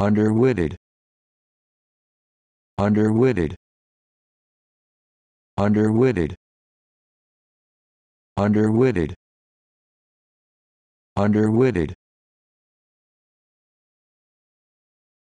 underwitted underwitted underwitted underwitted underwitted